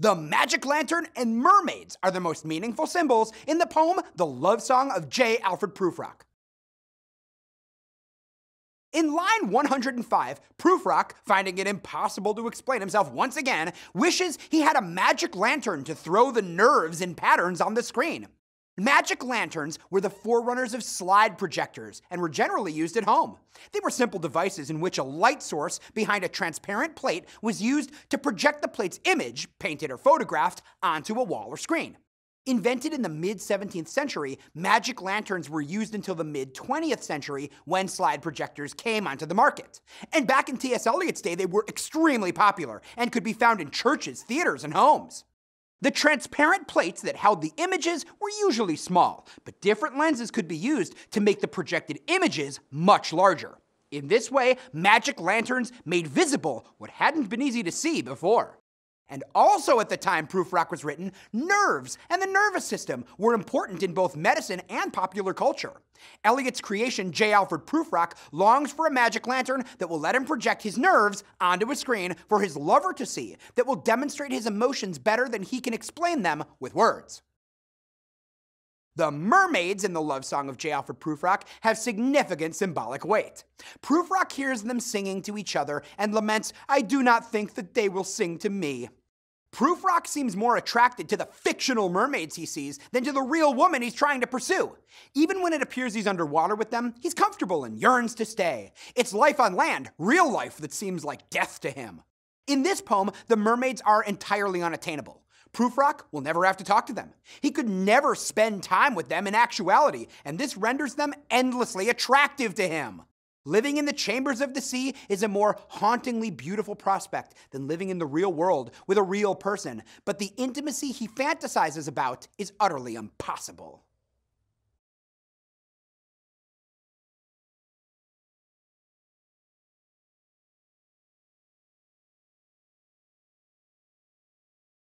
The magic lantern and mermaids are the most meaningful symbols in the poem The Love Song of J. Alfred Prufrock. In line 105, Prufrock, finding it impossible to explain himself once again, wishes he had a magic lantern to throw the nerves in patterns on the screen. Magic lanterns were the forerunners of slide projectors and were generally used at home. They were simple devices in which a light source behind a transparent plate was used to project the plate's image, painted or photographed, onto a wall or screen. Invented in the mid 17th century, magic lanterns were used until the mid 20th century when slide projectors came onto the market. And back in T.S. Eliot's day, they were extremely popular and could be found in churches, theaters, and homes. The transparent plates that held the images were usually small, but different lenses could be used to make the projected images much larger. In this way, magic lanterns made visible what hadn't been easy to see before. And also at the time proof rock was written, nerves and the nervous system were important in both medicine and popular culture. Eliot's creation, J. Alfred Prufrock, longs for a magic lantern that will let him project his nerves onto a screen for his lover to see, that will demonstrate his emotions better than he can explain them with words. The mermaids in the love song of J. Alfred Prufrock have significant symbolic weight. Prufrock hears them singing to each other and laments, I do not think that they will sing to me. Proofrock seems more attracted to the fictional mermaids he sees than to the real woman he's trying to pursue. Even when it appears he's underwater with them, he's comfortable and yearns to stay. It's life on land, real life, that seems like death to him. In this poem, the mermaids are entirely unattainable. Proofrock will never have to talk to them. He could never spend time with them in actuality, and this renders them endlessly attractive to him. Living in the chambers of the sea is a more hauntingly beautiful prospect than living in the real world with a real person, but the intimacy he fantasizes about is utterly impossible.